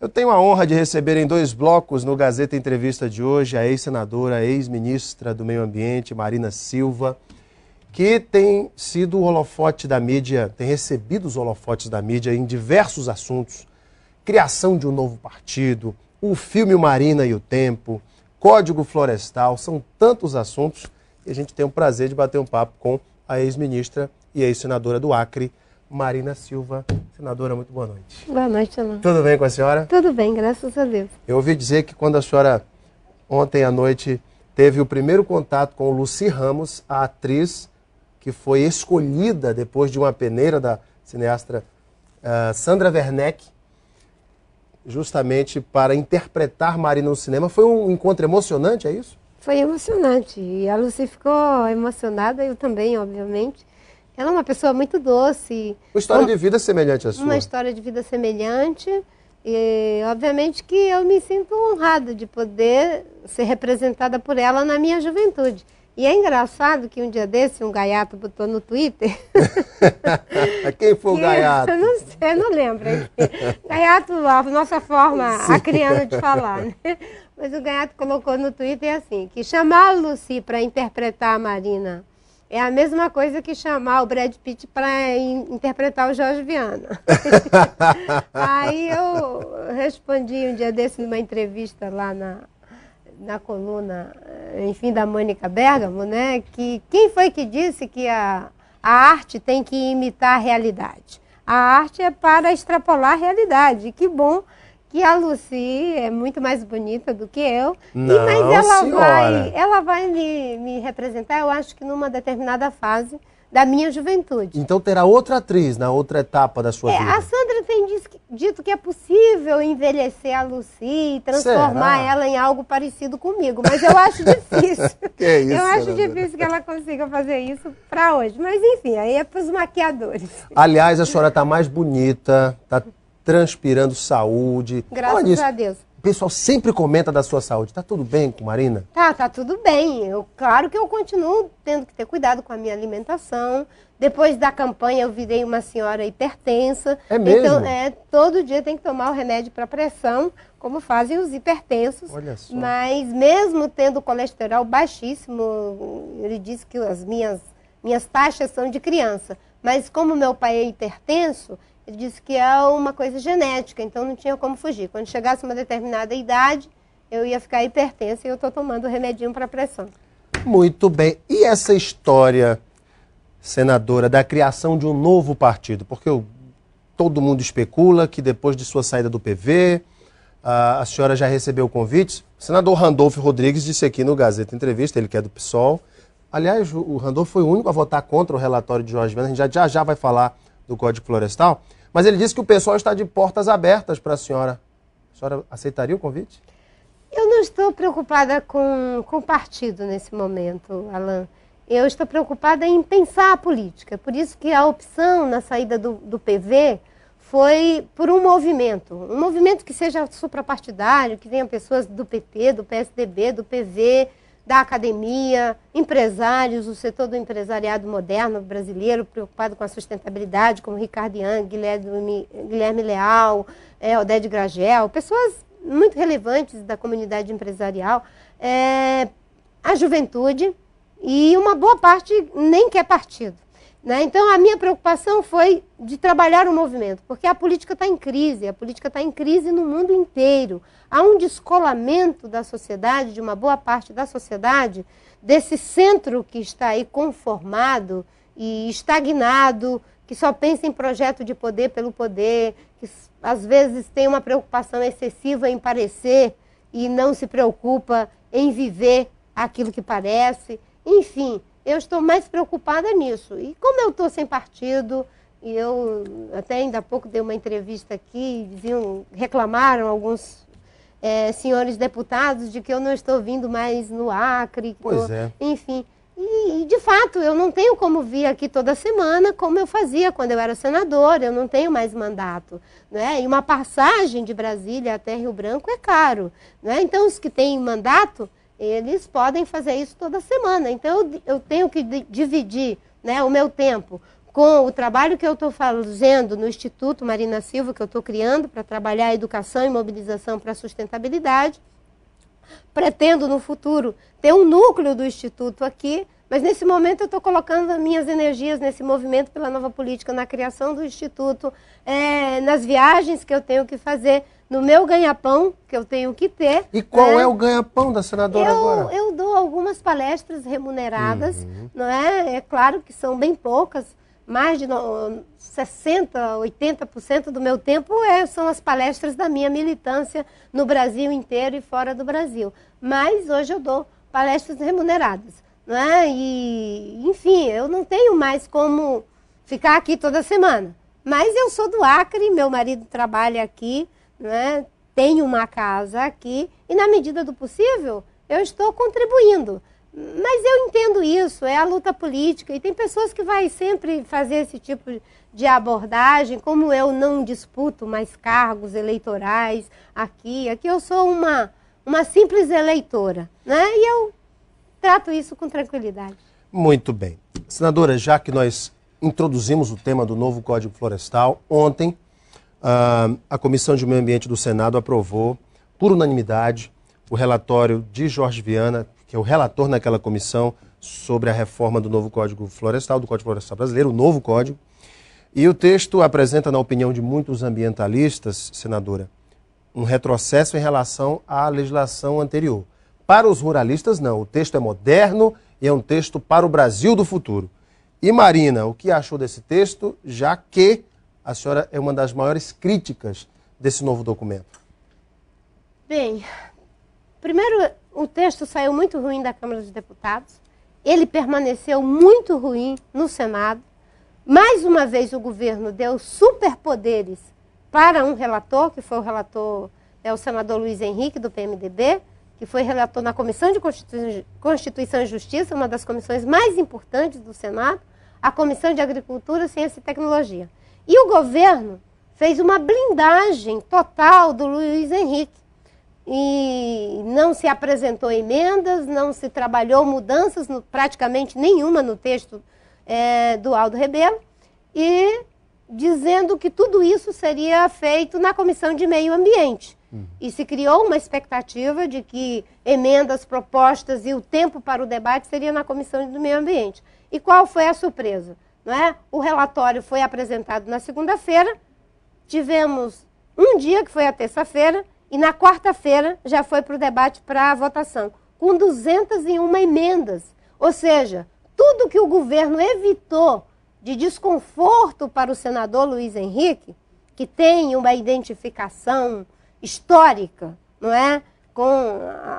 Eu tenho a honra de receber em dois blocos no Gazeta Entrevista de hoje a ex-senadora, ex-ministra do Meio Ambiente, Marina Silva, que tem sido o holofote da mídia, tem recebido os holofotes da mídia em diversos assuntos. Criação de um novo partido, o filme Marina e o Tempo, Código Florestal, são tantos assuntos e a gente tem o prazer de bater um papo com a ex-ministra e ex-senadora do Acre, Marina Silva. Senadora, muito boa noite. Boa noite, Alain. Tudo bem com a senhora? Tudo bem, graças a Deus. Eu ouvi dizer que quando a senhora, ontem à noite, teve o primeiro contato com Luci Ramos, a atriz que foi escolhida depois de uma peneira da cineasta uh, Sandra Werneck, justamente para interpretar Marina no cinema. Foi um encontro emocionante, é isso? Foi emocionante. E a Luci ficou emocionada, eu também, obviamente. Ela é uma pessoa muito doce. Uma história uma, de vida semelhante à sua. Uma história de vida semelhante. E, obviamente, que eu me sinto honrada de poder ser representada por ela na minha juventude. E é engraçado que um dia desse, um gaiato botou no Twitter. Quem foi o gaiato? Eu não sei, eu não lembro. gaiato, a nossa forma a acriana de falar. Né? Mas o gaiato colocou no Twitter assim: que chamar a Lucy para interpretar a Marina é a mesma coisa que chamar o Brad Pitt para interpretar o Jorge Viana. Aí eu respondi um dia desse numa entrevista lá na, na coluna, eh, enfim, da Mônica Bergamo, né? Que quem foi que disse que a, a arte tem que imitar a realidade? A arte é para extrapolar a realidade. Que bom que a Lucy é muito mais bonita do que eu. Não, e, mas ela senhora. vai, ela vai me, me representar, eu acho que numa determinada fase da minha juventude. Então terá outra atriz na outra etapa da sua é, vida. A Sandra tem dito que é possível envelhecer a Lucy e transformar Será? ela em algo parecido comigo, mas eu acho difícil. que isso, eu acho Sandra? difícil que ela consiga fazer isso para hoje. Mas enfim, aí é para os maquiadores. Aliás, a senhora está mais bonita, está transpirando saúde. Graças Olha, a Deus. O pessoal sempre comenta da sua saúde. Tá tudo bem com Marina? Tá, tá tudo bem. Eu, claro que eu continuo tendo que ter cuidado com a minha alimentação. Depois da campanha eu virei uma senhora hipertensa. É então, mesmo? Então, é, todo dia tem que tomar o remédio para pressão, como fazem os hipertensos. Olha só. Mas mesmo tendo colesterol baixíssimo, ele disse que as minhas, minhas taxas são de criança. Mas como meu pai é hipertenso, disse que é uma coisa genética, então não tinha como fugir. Quando chegasse uma determinada idade, eu ia ficar hipertensa e eu estou tomando remedinho para pressão. Muito bem. E essa história, senadora, da criação de um novo partido? Porque eu, todo mundo especula que depois de sua saída do PV, a, a senhora já recebeu convites. O senador Randolfo Rodrigues disse aqui no Gazeta Entrevista, ele que é do PSOL. Aliás, o Randolfo foi o único a votar contra o relatório de Jorge Mendes. A gente já, já, já vai falar do Código Florestal, mas ele disse que o pessoal está de portas abertas para a senhora. A senhora aceitaria o convite? Eu não estou preocupada com o partido nesse momento, Alain. Eu estou preocupada em pensar a política. Por isso que a opção na saída do, do PV foi por um movimento. Um movimento que seja suprapartidário, que tenha pessoas do PT, do PSDB, do PV, da academia, empresários, o setor do empresariado moderno brasileiro, preocupado com a sustentabilidade, como Ricardo Young, Guilherme, Leal, é, Gragel, pessoas muito relevantes da comunidade empresarial, é, a juventude e uma boa parte nem quer partido. Né? Então, a minha preocupação foi de trabalhar o movimento, porque a política está em crise, a política está em crise no mundo inteiro. Há um descolamento da sociedade, de uma boa parte da sociedade, desse centro que está aí conformado e estagnado, que só pensa em projeto de poder pelo poder, que às vezes tem uma preocupação excessiva em parecer e não se preocupa em viver aquilo que parece. Enfim, eu estou mais preocupada nisso. E como eu estou sem partido, e eu até ainda há pouco dei uma entrevista aqui, diziam, reclamaram alguns é, senhores deputados de que eu não estou vindo mais no Acre. Pois tô, é. Enfim. E, e, de fato, eu não tenho como vir aqui toda semana, como eu fazia quando eu era senadora, eu não tenho mais mandato. Né? E uma passagem de Brasília até Rio Branco é caro. Né? Então, os que têm mandato eles podem fazer isso toda semana. Então, eu, tenho que dividir né, o meu tempo com o trabalho que eu estou fazendo no Instituto Marina Silva, que eu estou criando para trabalhar a educação e mobilização para a sustentabilidade. Pretendo no futuro ter um núcleo do Instituto aqui mas nesse momento eu estou colocando minhas energias nesse movimento pela nova política, na criação do Instituto, é, nas viagens que eu tenho que fazer, no meu ganha-pão que eu tenho que ter. E qual é, é o ganha-pão da senadora eu, agora? Eu dou algumas palestras remuneradas, uhum. não é? É claro que são bem poucas, mais de 60, 80% do meu tempo é, são as palestras da minha militância no Brasil inteiro e fora do Brasil. Mas hoje eu dou palestras remuneradas. Né? E, enfim, eu não tenho mais como ficar aqui toda semana. Mas eu sou do Acre, meu marido trabalha aqui, né? Tenho uma casa aqui e na medida do possível eu estou contribuindo. Mas eu entendo isso, é a luta política e tem pessoas que vai sempre fazer esse tipo de abordagem, como eu não disputo mais cargos eleitorais aqui, aqui eu sou uma uma simples eleitora, né? E eu trato isso com tranquilidade. Muito bem. Senadora, já que nós introduzimos o tema do novo Código Florestal, ontem uh, a Comissão de Meio Ambiente do Senado aprovou, por unanimidade, o relatório de Jorge Viana, que é o relator naquela comissão sobre a reforma do novo Código Florestal, do Código Florestal Brasileiro, o novo código. E o texto apresenta, na opinião de muitos ambientalistas, senadora, um retrocesso em relação à legislação anterior. Para os ruralistas, não. O texto é moderno e é um texto para o Brasil do futuro. E Marina, o que achou desse texto, já que a senhora é uma das maiores críticas desse novo documento? Bem, primeiro, o texto saiu muito ruim da Câmara dos Deputados, ele permaneceu muito ruim no Senado. Mais uma vez, o governo deu superpoderes para um relator, que foi o relator, é o senador Luiz Henrique, do PMDB, que foi relator na Comissão de Constituição e Justiça, uma das comissões mais importantes do Senado, a Comissão de Agricultura, Ciência e Tecnologia. E o governo fez uma blindagem total do Luiz Henrique. E não se apresentou emendas, não se trabalhou mudanças, no, praticamente nenhuma no texto é, do Aldo Rebelo. E dizendo que tudo isso seria feito na Comissão de Meio Ambiente. Uhum. E se criou uma expectativa de que emendas, propostas e o tempo para o debate seria na Comissão do Meio Ambiente. E qual foi a surpresa? Não é? O relatório foi apresentado na segunda-feira, tivemos um dia, que foi a terça-feira, e na quarta-feira já foi para o debate para a votação, com 201 emendas. Ou seja, tudo que o governo evitou de desconforto para o senador Luiz Henrique, que tem uma identificação histórica, não é, com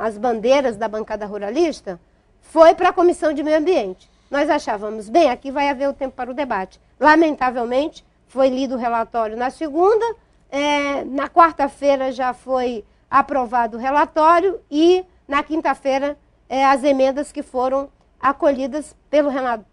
as bandeiras da bancada ruralista, foi para a Comissão de Meio Ambiente. Nós achávamos, bem, aqui vai haver o tempo para o debate. Lamentavelmente, foi lido o relatório na segunda, é, na quarta-feira já foi aprovado o relatório e na quinta-feira é, as emendas que foram acolhidas pelo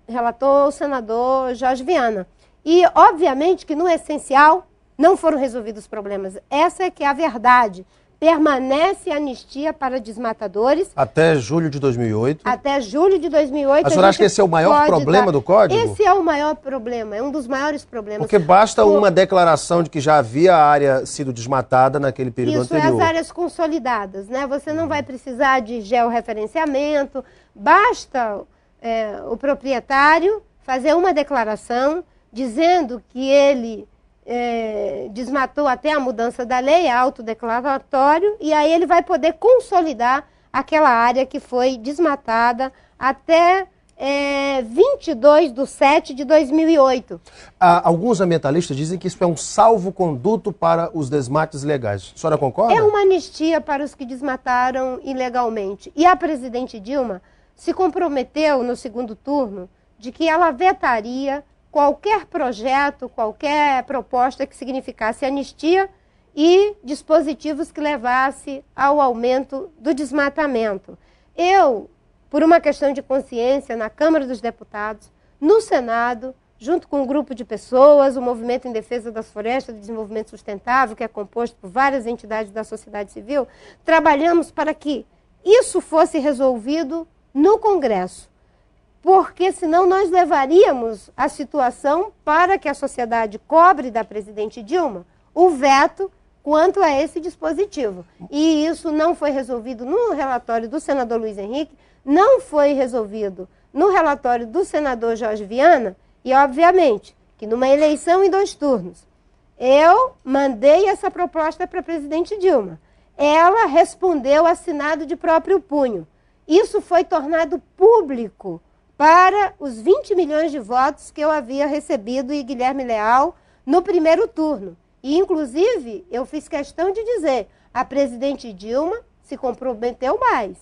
relator, o senador Jorge Viana. E, obviamente, que no essencial não foram resolvidos os problemas. Essa é que é a verdade. Permanece anistia para desmatadores. Até julho de 2008. Até julho de 2008. A senhora a acha que esse é o maior problema dar. do Código? Esse é o maior problema, é um dos maiores problemas. Porque basta o... uma declaração de que já havia a área sido desmatada naquele período Isso anterior. Isso é as áreas consolidadas, né? Você não vai precisar de georreferenciamento, Basta é, o proprietário fazer uma declaração dizendo que ele é, desmatou até a mudança da lei, é autodeclaratório, e aí ele vai poder consolidar aquela área que foi desmatada até é, 22 de 7 de 2008. Ah, alguns ambientalistas dizem que isso é um salvo-conduto para os desmates legais. A senhora concorda? É uma anistia para os que desmataram ilegalmente. E a presidente Dilma se comprometeu no segundo turno de que ela vetaria qualquer projeto, qualquer proposta que significasse anistia e dispositivos que levasse ao aumento do desmatamento. Eu, por uma questão de consciência, na Câmara dos Deputados, no Senado, junto com um grupo de pessoas, o Movimento em Defesa das Florestas do Desenvolvimento Sustentável, que é composto por várias entidades da sociedade civil, trabalhamos para que isso fosse resolvido no Congresso, porque senão nós levaríamos a situação para que a sociedade cobre da presidente Dilma o veto quanto a esse dispositivo. E isso não foi resolvido no relatório do senador Luiz Henrique, não foi resolvido no relatório do senador Jorge Viana, e obviamente que numa eleição em dois turnos, eu mandei essa proposta para a presidente Dilma. Ela respondeu assinado de próprio punho. Isso foi tornado público para os 20 milhões de votos que eu havia recebido e Guilherme Leal no primeiro turno. E, inclusive, eu fiz questão de dizer: a presidente Dilma se comprometeu mais.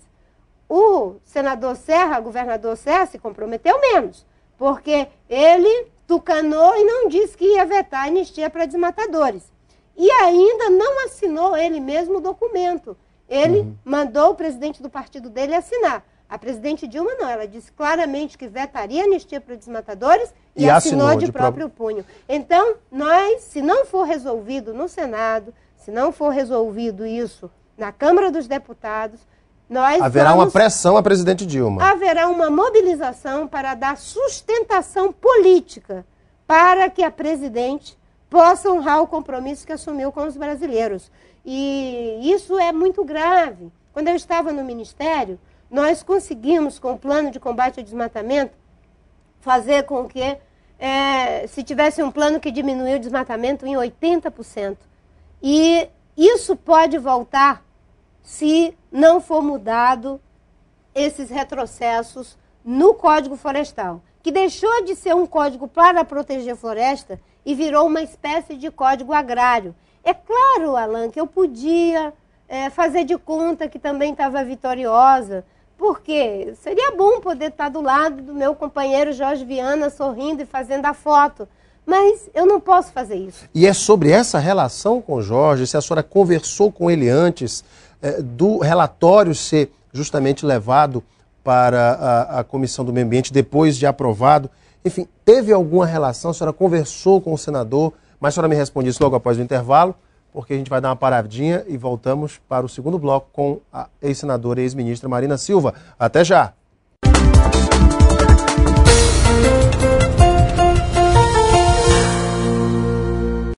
O senador Serra, governador Serra, se comprometeu menos, porque ele tucanou e não disse que ia vetar a anistia para desmatadores. E ainda não assinou ele mesmo o documento. Ele uhum. mandou o presidente do partido dele assinar. A presidente Dilma não, ela disse claramente que vetaria anistia para desmatadores e, e assinou, assinou, de, de próprio punho. Então, nós, se não for resolvido no Senado, se não for resolvido isso na Câmara dos Deputados, nós haverá vamos... uma pressão à presidente Dilma. Haverá uma mobilização para dar sustentação política para que a presidente possa honrar o compromisso que assumiu com os brasileiros. E isso é muito grave. Quando eu estava no ministério, nós conseguimos, com o plano de combate ao desmatamento, fazer com que, é, se tivesse um plano que diminuiu o desmatamento em 80%. E isso pode voltar se não for mudado esses retrocessos no Código Florestal, que deixou de ser um código para proteger a floresta e virou uma espécie de código agrário. É claro, Alan, que eu podia é, fazer de conta que também estava vitoriosa, porque seria bom poder estar tá do lado do meu companheiro Jorge Viana sorrindo e fazendo a foto. Mas eu não posso fazer isso. E é sobre essa relação com Jorge, se a senhora conversou com ele antes é, do relatório ser justamente levado para a, a, Comissão do Meio Ambiente, depois de aprovado. Enfim, teve alguma relação? A senhora conversou com o senador mas a senhora me responde isso logo após o intervalo, porque a gente vai dar uma paradinha e voltamos para o segundo bloco com a ex-senadora e ex-ministra Marina Silva. Até já!